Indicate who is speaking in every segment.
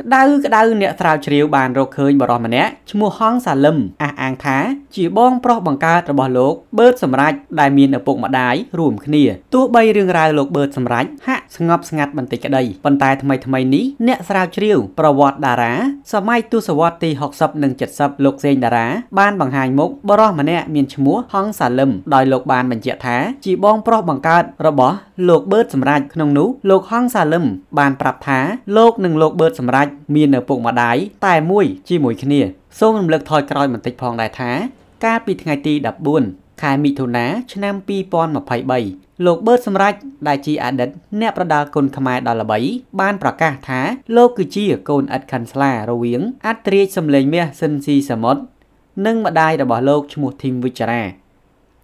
Speaker 1: ក្តៅក្តៅអ្នកស្រាវជ្រាវបានរកឃើញបរិសម្នាក់ឈ្មោះហងសាលឹមអះអាងថា ជាបងប្រុសបង្កើតរបស់លោកបឺតសម្រាប់ដែលមានឪពុកម្ដាយរួម គ្នាទោះបីរឿងរ៉ាវលោកបឺតសម្រាប់ហាក់ស្ងប់ស្ងាត់បន្តិចក្តីប៉ុន្តែថ្មីថ្មីនេះអ្នកស្រាវជ្រាវប្រវត្តិតារាសម័យទសវត្សរ៍ទី60និង70លោកសេងតារាបានបង្ហាញមុខបរិសម្នាក់មានឈ្មោះហងសាលឹមដោយលោកបានបញ្ជាក់ថា ជាបង ប្រុសបង្កើតរបស់លោកបឺតសម្រាប់ក្នុងនោះលោកហងសាលឹមបានប្រាប់ថាលោកនិងលោកបឺតសម្រាប់អាចមាននៅពុកម្ដាយតែមួយ ជាមួយគ្នា សូមរំលឹកថយក្រោយបន្តិចផងដែរថា កាលពីថ្ងៃទី14ខែមិថុនាឆ្នាំ2023លោកបឺតសម្រេចដែលជាអតីតអ្នកប្រដាល់គុនខ្មែរដល់ល្បីបានប្រកាសថាលោកគឺជាកូនអិតខាន់ស្លារវាងអត្រីជសំលេងមាសស៊ិនស៊ីសមុទ្រនិងម្ដាយរបស់លោកឈ្មោះធីមវិចារា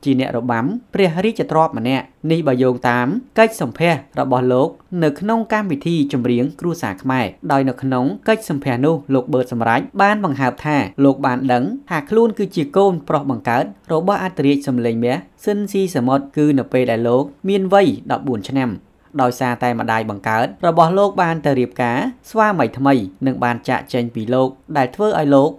Speaker 1: ជាអ្នករបាំព្រះរាជទ្រព្យម្នាក់នេះបើយោងតាមកិច្ចសម្ភាររបស់លោកនៅក្នុងកម្មវិធីចម្រៀងគ្រួសារខ្មែរដោយនៅក្នុងកិច្ចសម្ភារនោះលោកបឺតសម្រេចបានបង្ហើបថាលោកបានដឹងថាខ្លួនគឺជាកូនប្រុសបង្កើតរបស់អធិរាជសម្លេងមាសស៊ិនស៊ីសមុទ្រគឺនៅពេលដែលលោក មានវ័យ14ឆ្នាំដោយសារតែម្ដាយបង្កើតរបស់លោកបានទៅរៀបការស្វាមីថ្មី និងបានចាក់ចែងពីលោកដែលធ្វើឲ្យលោក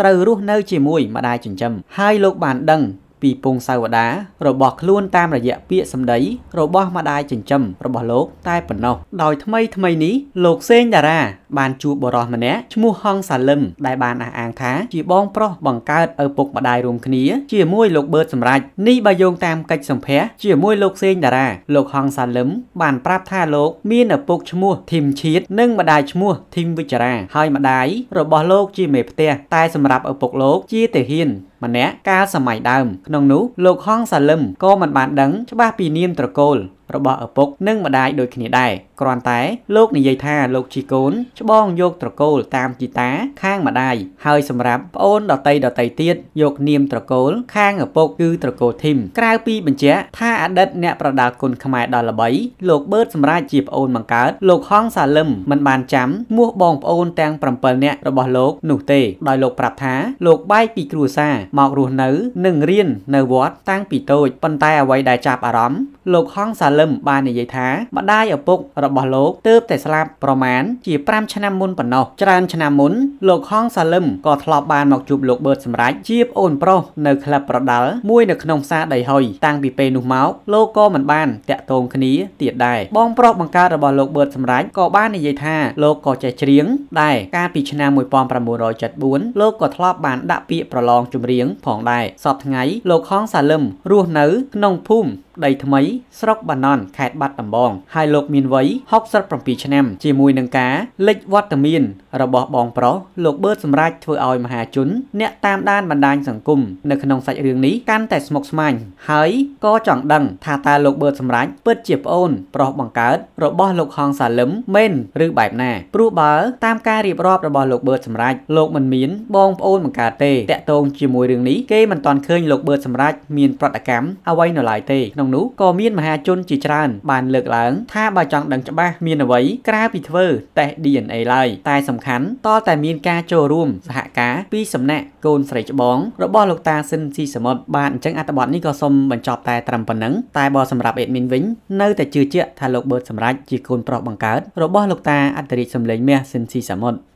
Speaker 1: ត្រូវរស់នៅ ជាមួយ ម្ដាយចិញ្ចឹមហើយលោកបានដឹងពីពងសាវតារបស់ខ្លួនតាមរយៈពាក្យសម្ដីរបស់ម្ដាយចិញ្ចឹមរបស់លោកតែប៉ុណ្ណោះដោយថ្មីថ្មីនេះលោកសេងតារាបានជួបបរិសម្នាក់ឈ្មោះហងសាលឹមដែលបានអះអាងថាជាបងប្រុសបង្កើតឪពុកម្ដាយរួមគ្នា ជាមួយលោកបឺតសម្រាប់នេះបើយោងតាមកិច្ចសម្ភារជាមួយលោកសេងតារាលោកហងសាលឹមបានប្រាប់ថាលោក មានឪពុកឈ្មោះធីមឈៀតនិងម្ដាយឈ្មោះធីមវិចារាហើយម្ដាយរបស់លោកជាមេផ្ទះតែសម្រាប់ឪពុកលោក ជាទាហានម្នាក់កាលសម័យដើមក្នុងនោះលោកហងសាលឹមក៏មិនបានដឹងច្បាស់ពីនាមត្រកូលរបស់ឪពុកនិងម្ដាយដូចគ្នាដែរគ្រាន់តែ លោកនិយាយថាលោកជីកូនច្បងយកត្រកូលតាមជីតា ខាងម្ដាយហើយសម្រាប់ប្អូនដតីដតីទៀតយកនាមត្រកូលខាងឪពុកគឺត្រកូលធីមក្រៅពីបញ្ជាក់ថាអតីតអ្នកប្រដាល់គុណខ្មែរដល់ល្បីលោកបឺតសម្រាប់ជាប្អូនបង្កើតលោកហងសាលឹមមិនបានចាំមួសបងប្អូនទាំង7នាក់របស់លោកនោះទេដោយលោកប្រាប់ថាលោកបែកពីគ្រួសារមករស់នៅ និងរៀននៅវត្ត តាំងពីតូចប៉ុន្តែអ្វីដែលចាប់អារម្មណ៍លោកហងសាលឹមបាននិយាយថាម្ដាយឪពុក របស់លោកទើបតែស្លាប់ប្រមាណជា5ឆ្នាំមុនប៉ុណ្ណោះច្រើនឆ្នាំមុនលោកហងសាលឹមក៏ធ្លាប់បានមកជួបលោកបឺតសម្រាប់ជាប្អូនប្រុសនៅក្លឹបប្រដាល់មួយនៅក្នុងផ្សារដីហុយតាំងពីពេលនោះមកលោកក៏មិនបានតាក់ទងគ្នាទៀតដែរបងប្រុសបង្កើតរបស់លោកបឺតសម្រាប់ក៏បាននិយាយថាលោកក៏ចេះច្រៀងដែរកាលពីឆ្នាំ1974លោកក៏ធ្លាប់បានដាក់ពាក្យប្រឡងចម្រៀងផងដែរសពថ្ងៃលោកហងសាលឹមរស់នៅក្នុងភូមិដីថ្មីស្រុកបាណន់ខេត្តបាត់ដំបងហើយលោកមានវ័យ67ឆ្នាំ ជាមួយនឹងការលេចវត្តមានរបស់បងប្រុសលោកបឺតសម្រាប់ធ្វើឲ្យមហាជន អ្នកតាមដានបណ្ដាញសង្គមនៅក្នុងសាច់រឿងនេះកាន់តែស្មុគស្មាញហើយក៏ចង់ដឹងថាតើលោកបឺតសម្រាប់ពិតជាប្អូនប្រុសបង្កើតរបស់លោកហងសាលឹមមែនឬបែបណាព្រោះបើតាមការរៀបរាប់របស់លោកបឺតសម្រាប់លោកមិនមានបងប្អូនបង្កើតទេតាក់ទងជាមួយរឿងនេះគេមិនទាន់ឃើញលោកបឺតសម្រាប់មានប្រតិកម្មអ្វីនៅឡើយទេក្នុងនោះក៏មានមានមហាជនជាច្រើន បានលើកឡើងថាបើចង់ដឹងច្បាស់មានអ្វីក្រៅពីធ្វើតេស្ត DNA ឡើយតែសំខាន់តតែមានការចូលរួម សហការពីសំណាក់កូនស្រីច្បងរបស់លោកតាស៊ិនស៊ីសមុទ្របាទអញ្ចឹងអត្ថបទនេះក៏សូមបញ្ចប់តែត្រឹមប៉ុណ្ណឹងតែបើសម្រាប់អេដមីនវិញនៅតែជឿជាក់ថាលោកបឺតសម្រាប់ជាកូនប្រុសបង្កើតរបស់លោកតាអន្តរិកសម្លេងមាសស៊ិនស៊ីសមុទ្រ